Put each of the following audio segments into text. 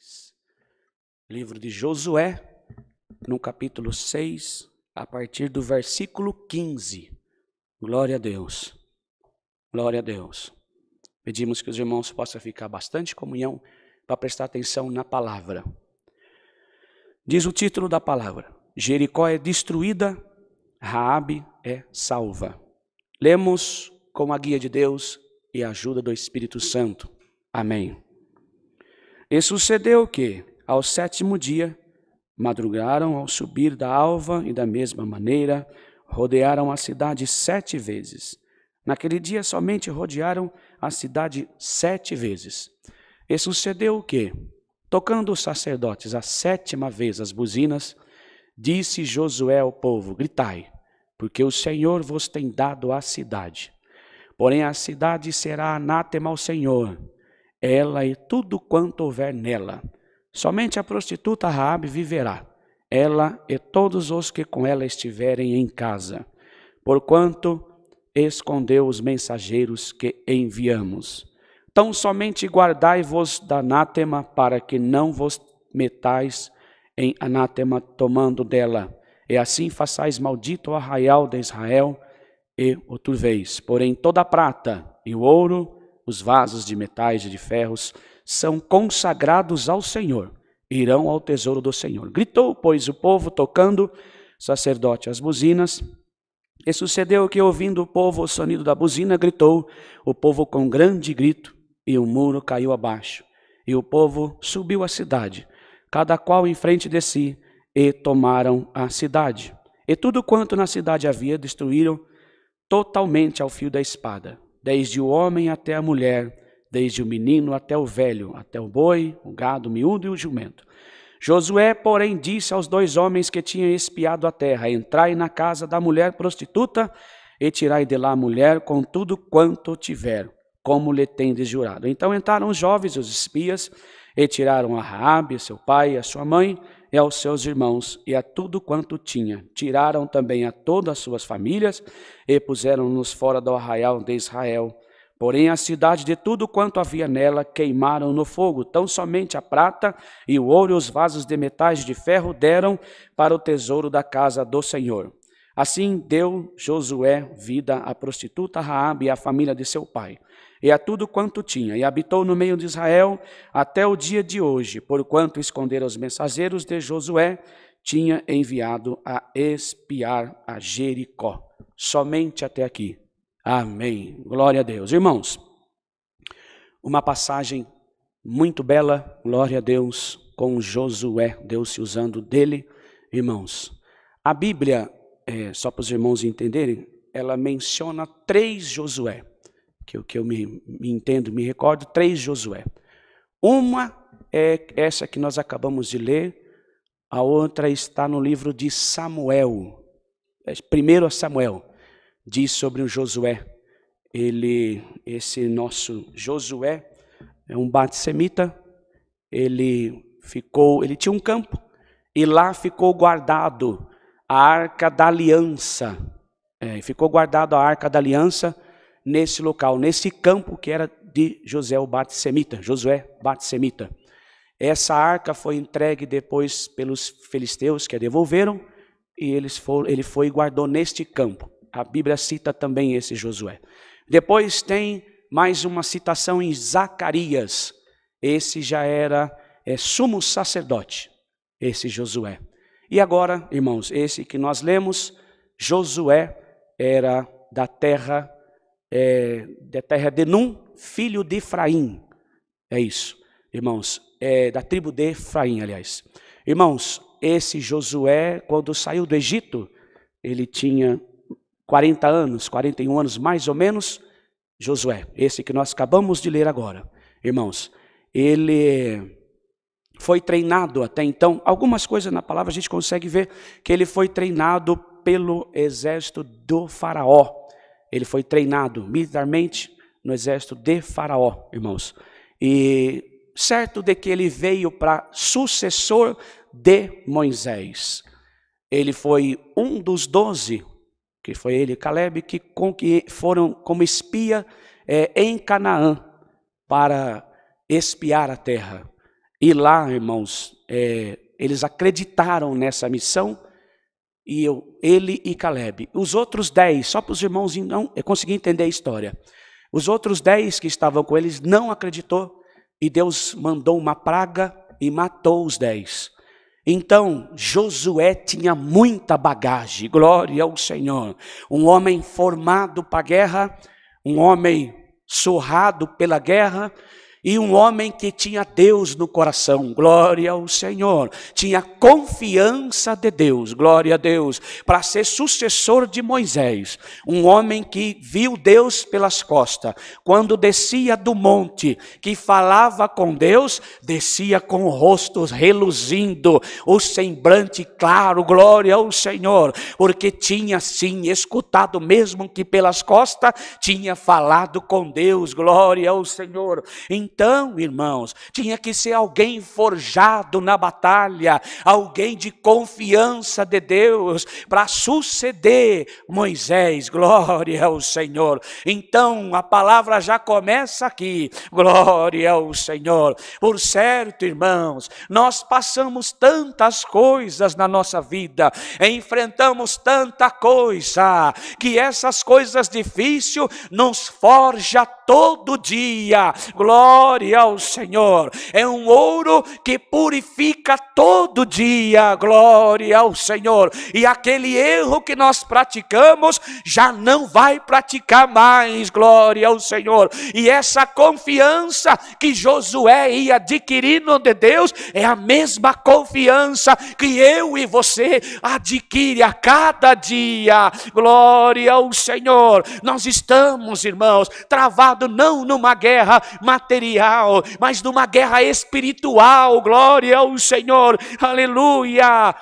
6. Livro de Josué, no capítulo 6, a partir do versículo 15. Glória a Deus. Glória a Deus. Pedimos que os irmãos possam ficar bastante comunhão para prestar atenção na palavra. Diz o título da palavra: Jericó é destruída, Raabe é salva. Lemos com a guia de Deus e a ajuda do Espírito Santo. Amém. E sucedeu que, ao sétimo dia, madrugaram ao subir da alva e da mesma maneira rodearam a cidade sete vezes. Naquele dia somente rodearam a cidade sete vezes. E sucedeu o que, tocando os sacerdotes a sétima vez as buzinas, disse Josué ao povo: Gritai, porque o Senhor vos tem dado a cidade. Porém a cidade será anátema ao Senhor, ela e tudo quanto houver nela. Somente a prostituta Raabe viverá, ela e todos os que com ela estiverem em casa, porquanto escondeu os mensageiros que enviamos. Tão somente guardai-vos da anátema, para que não vos metais em anátema tomando dela. E assim façais maldito o arraial de Israel e o turveis. Porém toda a prata e o ouro os vasos de metais e de ferros são consagrados ao Senhor, irão ao tesouro do Senhor. Gritou, pois, o povo, tocando, sacerdote, as buzinas. E sucedeu que, ouvindo o povo o sonido da buzina, gritou o povo com grande grito, e o muro caiu abaixo. E o povo subiu à cidade, cada qual em frente de si, e tomaram a cidade. E tudo quanto na cidade havia, destruíram totalmente ao fio da espada desde o homem até a mulher, desde o menino até o velho, até o boi, o gado, o miúdo e o jumento. Josué, porém, disse aos dois homens que tinham espiado a terra: Entrai na casa da mulher prostituta e tirai de lá a mulher com tudo quanto tiver, como lhe tendes jurado. Então entraram os jovens, os espias, e tiraram a Raabe, seu pai e a sua mãe, e aos seus irmãos e a tudo quanto tinha. Tiraram também a todas as suas famílias e puseram-nos fora do arraial de Israel. Porém, a cidade de tudo quanto havia nela queimaram no fogo, tão somente a prata e o ouro e os vasos de metais de ferro deram para o tesouro da casa do Senhor. Assim deu Josué vida à prostituta Raabe e à família de seu pai e a tudo quanto tinha, e habitou no meio de Israel até o dia de hoje, porquanto esconder os mensageiros de Josué tinha enviado a espiar a Jericó. Somente até aqui. Amém. Glória a Deus. Irmãos, uma passagem muito bela, glória a Deus, com Josué, Deus se usando dele. Irmãos, a Bíblia, é, só para os irmãos entenderem, ela menciona três Josué que eu, que eu me, me entendo, me recordo, três Josué. Uma é essa que nós acabamos de ler, a outra está no livro de Samuel. É, primeiro Samuel diz sobre o Josué. Ele, esse nosso Josué, é um batsemita. Ele ficou, ele tinha um campo e lá ficou guardado a arca da aliança. É, ficou guardado a arca da aliança nesse local, nesse campo que era de José o Batsemita, Josué Batsemita. Essa arca foi entregue depois pelos filisteus que a devolveram e eles foram, ele foi e guardou neste campo. A Bíblia cita também esse Josué. Depois tem mais uma citação em Zacarias. Esse já era é, sumo sacerdote, esse Josué. E agora, irmãos, esse que nós lemos, Josué era da terra é, da terra de Num, filho de Efraim. É isso, irmãos, é, da tribo de Efraim, aliás. Irmãos, esse Josué, quando saiu do Egito, ele tinha 40 anos, 41 anos mais ou menos. Josué, esse que nós acabamos de ler agora, irmãos, ele foi treinado até então, algumas coisas na palavra a gente consegue ver que ele foi treinado pelo exército do Faraó. Ele foi treinado militarmente no exército de Faraó, irmãos. E certo de que ele veio para sucessor de Moisés. Ele foi um dos doze, que foi ele, Caleb, que, com, que foram como espia é, em Canaã para espiar a terra. E lá, irmãos, é, eles acreditaram nessa missão e eu, ele e Caleb. Os outros dez, só para os irmãos não conseguir entender a história. Os outros dez que estavam com eles não acreditou e Deus mandou uma praga e matou os dez. Então, Josué tinha muita bagagem, glória ao Senhor. Um homem formado para a guerra, um homem surrado pela guerra, e um homem que tinha Deus no coração, glória ao Senhor, tinha confiança de Deus, glória a Deus, para ser sucessor de Moisés. Um homem que viu Deus pelas costas, quando descia do monte, que falava com Deus, descia com o rosto reluzindo, o semblante claro, glória ao Senhor, porque tinha sim escutado, mesmo que pelas costas, tinha falado com Deus, glória ao Senhor. Em então, irmãos, tinha que ser alguém forjado na batalha, alguém de confiança de Deus para suceder Moisés. Glória ao Senhor. Então, a palavra já começa aqui. Glória ao Senhor. Por certo, irmãos, nós passamos tantas coisas na nossa vida, enfrentamos tanta coisa, que essas coisas difíceis nos forja todo dia. Glória glória ao Senhor. É um ouro que purifica todo dia, glória ao Senhor. E aquele erro que nós praticamos já não vai praticar mais, glória ao Senhor. E essa confiança que Josué ia adquirindo de Deus é a mesma confiança que eu e você adquire a cada dia, glória ao Senhor. Nós estamos, irmãos, travados não numa guerra material material, mas de uma guerra espiritual. Glória ao Senhor, aleluia.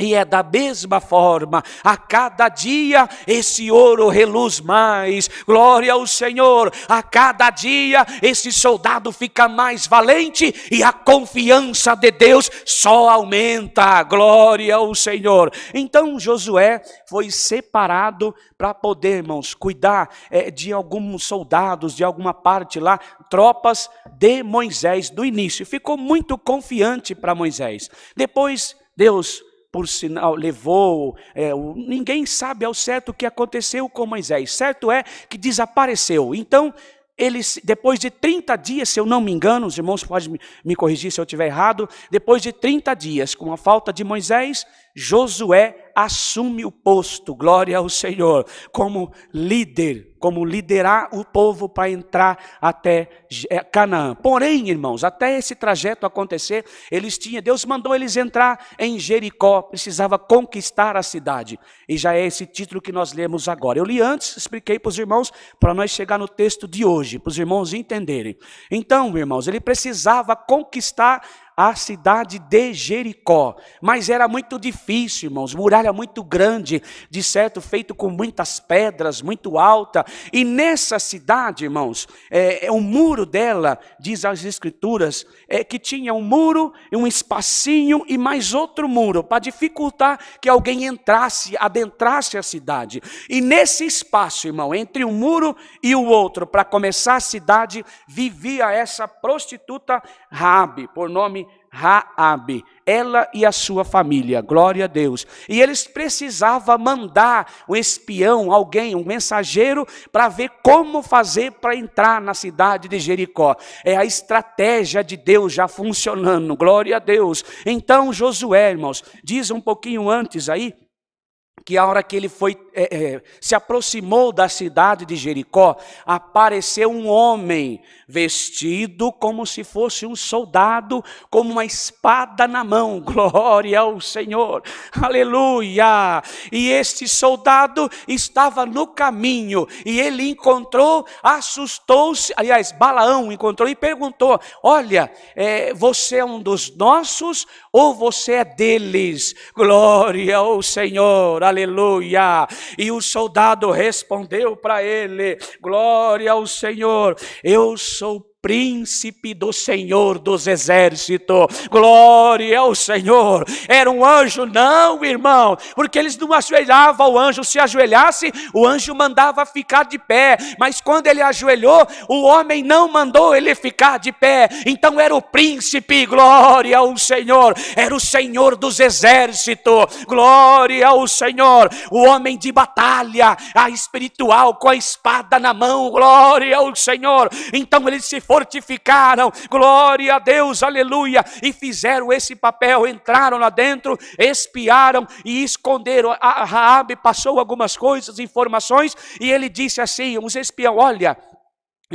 E é da mesma forma, a cada dia esse ouro reluz mais, glória ao Senhor, a cada dia esse soldado fica mais valente e a confiança de Deus só aumenta, glória ao Senhor. Então Josué foi separado para poder, irmãos, cuidar é, de alguns soldados, de alguma parte lá, tropas de Moisés do início. Ficou muito confiante para Moisés. Depois, Deus por sinal, levou. É, ninguém sabe ao certo o que aconteceu com Moisés. Certo é que desapareceu. Então, ele, depois de 30 dias, se eu não me engano, os irmãos podem me corrigir se eu estiver errado, depois de 30 dias, com a falta de Moisés, Josué assume o posto, glória ao Senhor, como líder como liderar o povo para entrar até é, Canaã. Porém, irmãos, até esse trajeto acontecer, eles tinham, Deus mandou eles entrar em Jericó, precisava conquistar a cidade. E já é esse título que nós lemos agora. Eu li antes, expliquei para os irmãos, para nós chegar no texto de hoje, para os irmãos entenderem. Então, irmãos, ele precisava conquistar a cidade de Jericó. Mas era muito difícil, irmãos. Muralha muito grande, de certo, feito com muitas pedras, muito alta. E nessa cidade, irmãos, é, é o muro dela, diz as escrituras, é que tinha um muro, um espacinho e mais outro muro, para dificultar que alguém entrasse, adentrasse a cidade. E nesse espaço, irmão, entre um muro e o outro, para começar a cidade, vivia essa prostituta Rabi, por nome Raabe, ela e a sua família, glória a Deus. E eles precisavam mandar um espião, alguém, um mensageiro, para ver como fazer para entrar na cidade de Jericó. É a estratégia de Deus já funcionando, glória a Deus. Então Josué, irmãos, diz um pouquinho antes aí, que a hora que ele foi é, é, se aproximou da cidade de Jericó, apareceu um homem vestido como se fosse um soldado, com uma espada na mão. Glória ao Senhor. Aleluia! E este soldado estava no caminho e ele encontrou, assustou-se, aliás, Balaão encontrou e perguntou: Olha, é, você é um dos nossos ou você é deles? Glória ao Senhor aleluia. E o soldado respondeu para ele: Glória ao Senhor, eu sou príncipe do Senhor dos exércitos. Glória ao Senhor. Era um anjo? Não, irmão, porque eles não ajoelhavam. O anjo se ajoelhasse, o anjo mandava ficar de pé. Mas quando ele ajoelhou, o homem não mandou ele ficar de pé. Então era o príncipe. Glória ao Senhor. Era o Senhor dos exércitos. Glória ao Senhor. O homem de batalha, a espiritual com a espada na mão. Glória ao Senhor. Então ele se fortificaram, glória a Deus, aleluia, e fizeram esse papel, entraram lá dentro, espiaram e esconderam. A Raabe passou algumas coisas, informações, e ele disse assim: uns espião, olha,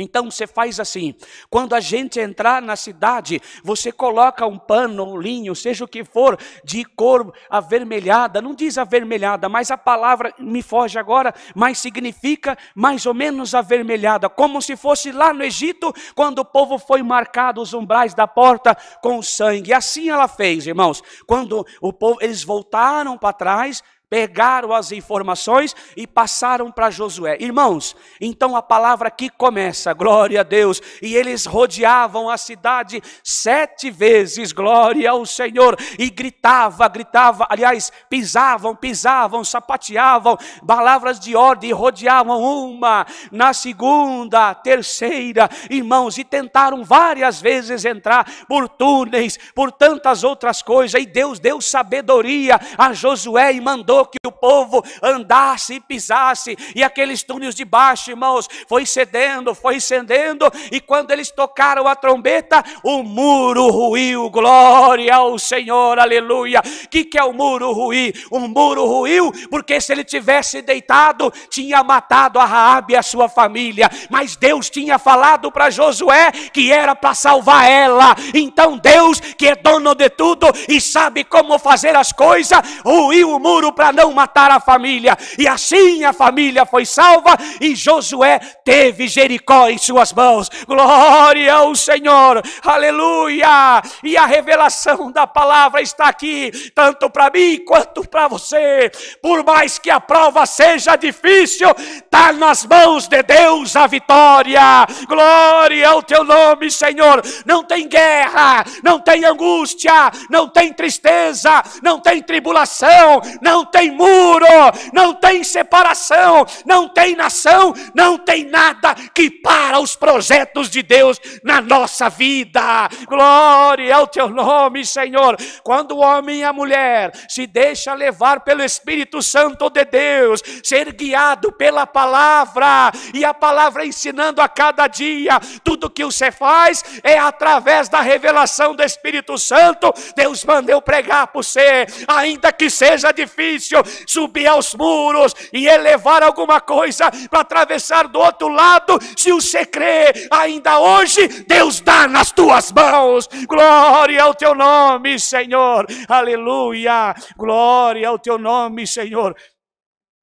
então você faz assim: quando a gente entrar na cidade, você coloca um pano, um linho, seja o que for, de cor avermelhada, não diz avermelhada, mas a palavra me foge agora, mas significa mais ou menos avermelhada, como se fosse lá no Egito, quando o povo foi marcado os umbrais da porta com sangue. E assim ela fez, irmãos. Quando o povo, eles voltaram para trás, pegaram as informações e passaram para Josué. Irmãos, então a palavra aqui começa, glória a Deus, e eles rodeavam a cidade sete vezes, glória ao Senhor, e gritava, gritava, aliás, pisavam, pisavam, sapateavam, palavras de ordem, rodeavam uma, na segunda, terceira, irmãos, e tentaram várias vezes entrar por túneis, por tantas outras coisas, e Deus deu sabedoria a Josué e mandou mandou que o povo andasse e pisasse, e aqueles túneis de baixo, irmãos, foi cedendo, foi cedendo, e quando eles tocaram a trombeta, o muro ruiu, glória ao Senhor, aleluia. O que, que é o muro ruir? O muro ruiu, porque se ele tivesse deitado, tinha matado a Raabe e a sua família, mas Deus tinha falado para Josué que era para salvar ela, então Deus, que é dono de tudo e sabe como fazer as coisas, ruiu o muro para para não matar a família. E assim a família foi salva e Josué teve Jericó em suas mãos. Glória ao Senhor, aleluia! E a revelação da palavra está aqui, tanto para mim quanto para você. Por mais que a prova seja difícil, está nas mãos de Deus a vitória. Glória ao teu nome, Senhor. Não tem guerra, não tem angústia, não tem tristeza, não tem tribulação, não tem tem muro, não tem separação, não tem nação, não tem nada que para os projetos de Deus na nossa vida. Glória ao teu nome, Senhor. Quando o homem e a mulher se deixa levar pelo Espírito Santo de Deus, ser guiado pela palavra e a palavra ensinando a cada dia, tudo que você faz é através da revelação do Espírito Santo. Deus manda eu pregar por você, ainda que seja difícil difícil subir aos muros e elevar alguma coisa para atravessar do outro lado. Se você crê, ainda hoje Deus dá nas tuas mãos. Glória ao teu nome, Senhor. Aleluia. Glória ao teu nome, Senhor.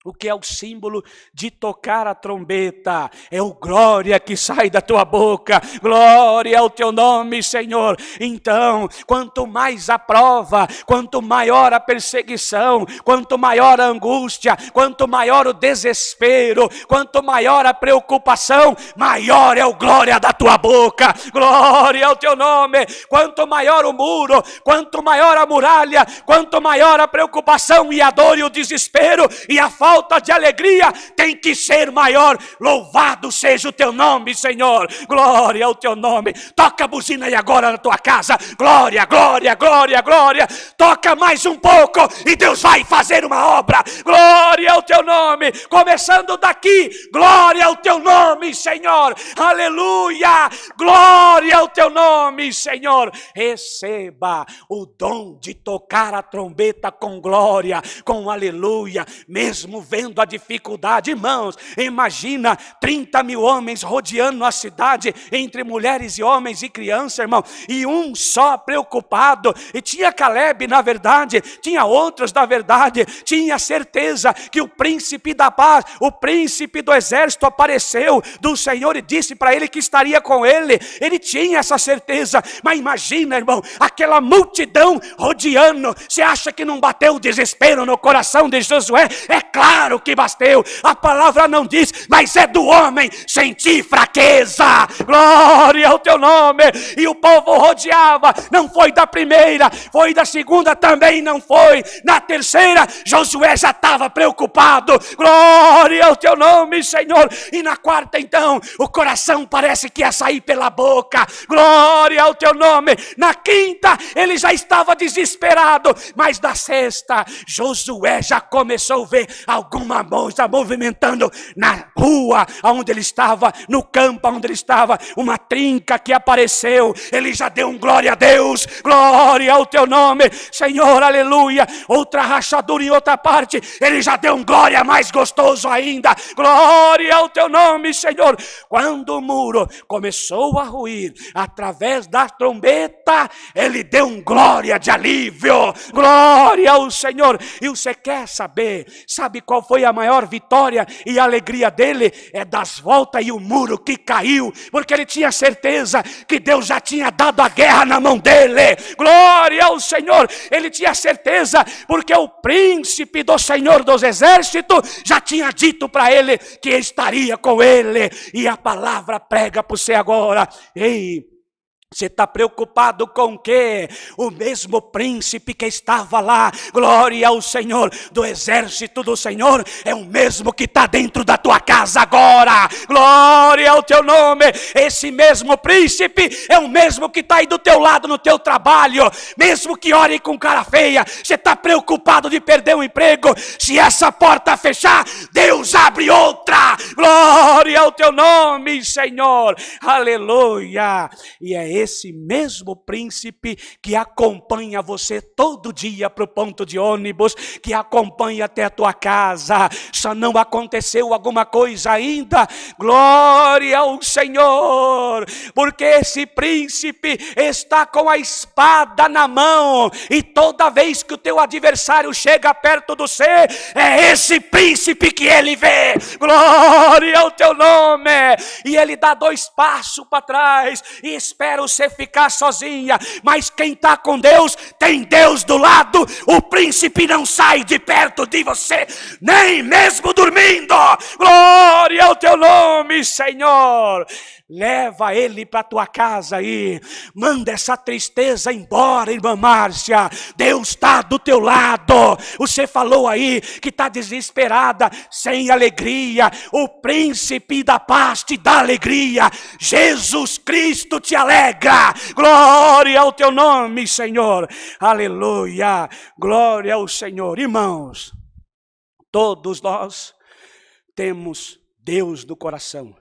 O que é o símbolo de tocar a trombeta? É o glória que sai da tua boca. Glória ao teu nome, Senhor. Então, quanto mais a prova, quanto maior a perseguição, quanto maior a angústia, quanto maior o desespero, quanto maior a preocupação, maior é o glória da tua boca. Glória ao teu nome. Quanto maior o muro, quanto maior a muralha, quanto maior a preocupação e a dor e o desespero e a falta volta de alegria tem que ser maior. Louvado seja o teu nome, Senhor. Glória ao teu nome. Toca a buzina aí agora na tua casa. Glória, glória, glória, glória. Toca mais um pouco e Deus vai fazer uma obra. Glória ao teu nome. Começando daqui. Glória ao teu nome, Senhor. Aleluia. Glória ao teu nome, Senhor. Receba o dom de tocar a trombeta com glória, com aleluia, mesmo vendo a dificuldade. Irmãos, imagina 30 mil homens rodeando a cidade, entre mulheres e homens e crianças, irmão, e um só preocupado. E tinha Caleb, na verdade, tinha outros, na verdade, tinha certeza que o príncipe da paz, o príncipe do exército apareceu do Senhor e disse para ele que estaria com ele. Ele tinha essa certeza, mas imagina, irmão, aquela multidão rodeando. Você acha que não bateu o desespero no coração de Josué? É claro claro que bateu. A palavra não diz, mas é do homem sentir fraqueza. Glória ao teu nome. E o povo rodeava, não foi da primeira, foi da segunda também não foi. Na terceira, Josué já estava preocupado. Glória ao teu nome, Senhor. E na quarta então, o coração parece que ia sair pela boca. Glória ao teu nome. Na quinta, ele já estava desesperado, mas na sexta, Josué já começou a ver alguma bolsa movimentando na rua onde ele estava, no campo onde ele estava, uma trinca que apareceu. Ele já deu um glória a Deus, glória ao teu nome, Senhor, aleluia. Outra rachadura em outra parte, ele já deu um glória mais gostoso ainda, glória ao teu nome, Senhor. Quando o muro começou a ruir através da trombeta, ele deu um glória de alívio, glória ao Senhor. E você quer saber, sabe qual foi a maior vitória e alegria dele? É das voltas e o muro que caiu, porque ele tinha certeza que Deus já tinha dado a guerra na mão dele. Glória ao Senhor! Ele tinha certeza, porque o príncipe do Senhor dos Exércitos já tinha dito para ele que estaria com ele, e a palavra prega por você agora. Ei! Você está preocupado com o quê? O mesmo príncipe que estava lá, glória ao Senhor, do exército do Senhor, é o mesmo que está dentro da tua casa agora, glória ao teu nome. Esse mesmo príncipe é o mesmo que está aí do teu lado no teu trabalho, mesmo que ore com cara feia. Você está preocupado de perder o emprego? Se essa porta fechar, Deus abre outra, glória ao teu nome, Senhor, aleluia. E é esse esse mesmo príncipe que acompanha você todo dia para o ponto de ônibus, que acompanha até a tua casa. Só não aconteceu alguma coisa ainda. Glória ao Senhor, porque esse príncipe está com a espada na mão e toda vez que o teu adversário chega perto do ser, é esse príncipe que ele vê. Glória ao teu nome! E ele dá dois passos para trás e espera o você ficar sozinha, mas quem está com Deus tem Deus do lado, o príncipe não sai de perto de você, nem mesmo dormindo. Glória ao teu nome, Senhor. Leva ele para tua casa aí. Manda essa tristeza embora, irmã Márcia. Deus está do teu lado. Você falou aí que está desesperada, sem alegria. O príncipe da paz te dá alegria. Jesus Cristo te alegra. Glória ao teu nome, Senhor. Aleluia. Glória ao Senhor. Irmãos, todos nós temos Deus no coração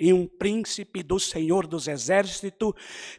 e um príncipe do Senhor dos Exércitos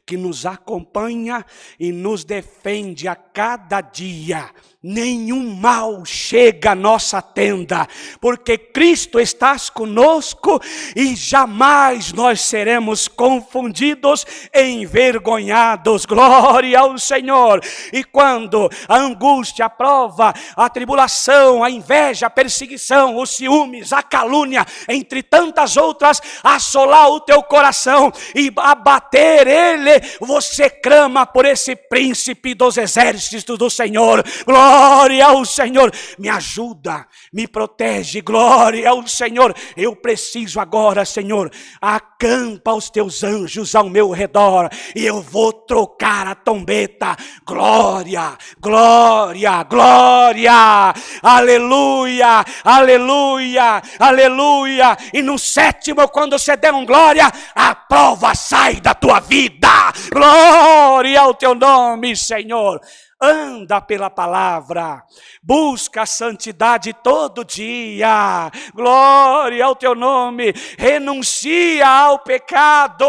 que nos acompanha e nos defende a cada dia nenhum mal chega à nossa tenda, porque Cristo estás conosco e jamais nós seremos confundidos e envergonhados. Glória ao Senhor! E quando a angústia, a prova, a tribulação, a inveja, a perseguição, os ciúmes, a calúnia, entre tantas outras, assolar o teu coração e abater ele, você clama por esse príncipe dos exércitos do Senhor. Glória glória ao Senhor, me ajuda, me protege, glória ao Senhor, eu preciso agora, Senhor, acampa os teus anjos ao meu redor, e eu vou trocar a trombeta, glória, glória, glória, aleluia, aleluia, aleluia, e no sétimo, quando você der um glória, a prova sai da tua vida, glória ao teu nome, Senhor anda pela palavra, busca a santidade todo dia, glória ao teu nome, renuncia ao pecado,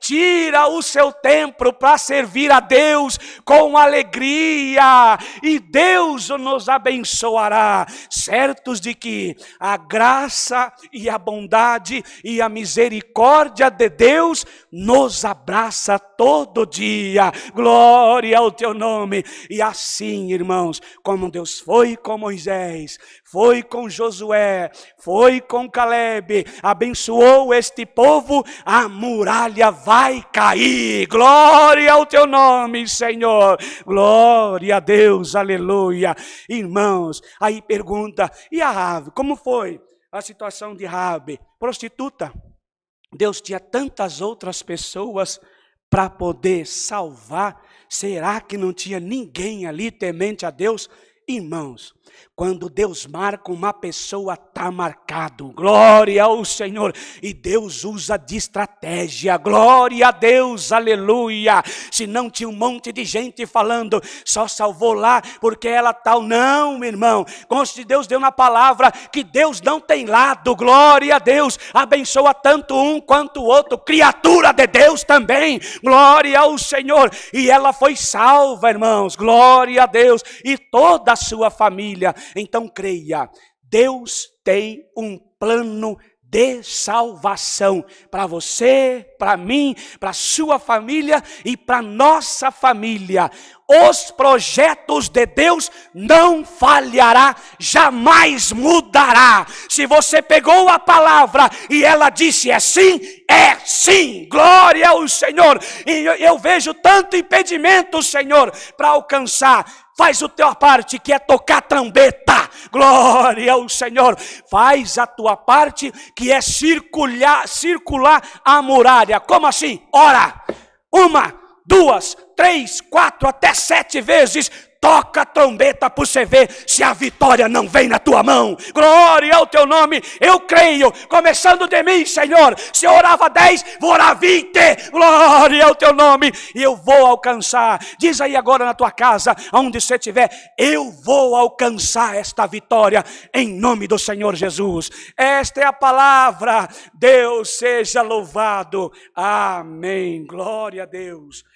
tira o seu tempo para servir a Deus com alegria, e Deus nos abençoará, certos de que a graça e a bondade e a misericórdia de Deus nos abraça todo dia, glória ao teu nome e assim, irmãos, como Deus foi com Moisés, foi com Josué, foi com Caleb, abençoou este povo, a muralha vai cair. Glória ao teu nome, Senhor. Glória a Deus, aleluia. Irmãos, aí pergunta: e a Rabe como foi a situação de Rabe Prostituta. Deus tinha tantas outras pessoas para poder salvar será que não tinha ninguém ali temente a Deus? Irmãos, quando Deus marca uma pessoa, está marcado. Glória ao Senhor. E Deus usa de estratégia. Glória a Deus, aleluia. Se não tinha um monte de gente falando, só salvou lá porque ela tal. Não, meu irmão. Conste de Deus deu na palavra que Deus não tem lado. Glória a Deus. Abençoa tanto um quanto o outro. Criatura de Deus também. Glória ao Senhor. E ela foi salva, irmãos. Glória a Deus. E toda a sua família Bíblia, então creia. Deus tem um plano de salvação para você, para mim, para sua família e para nossa família. Os projetos de Deus não falhará, jamais mudará. Se você pegou a palavra e ela disse é sim, é sim. Glória ao Senhor. E eu vejo tanto impedimento, Senhor, para alcançar Faz o teu parte, que é tocar trombeta. Glória ao Senhor. Faz a tua parte, que é circular, circular a muralha. Como assim? Ora, uma, duas, três, quatro, até sete vezes toca a trombeta para você ver se a vitória não vem na tua mão. Glória ao teu nome, eu creio, começando de mim, Senhor. Se eu orava 10, vou orar 20. Glória ao teu nome, e eu vou alcançar. Diz aí agora na tua casa, aonde você estiver, eu vou alcançar esta vitória em nome do Senhor Jesus. Esta é a palavra. Deus seja louvado. Amém. Glória a Deus.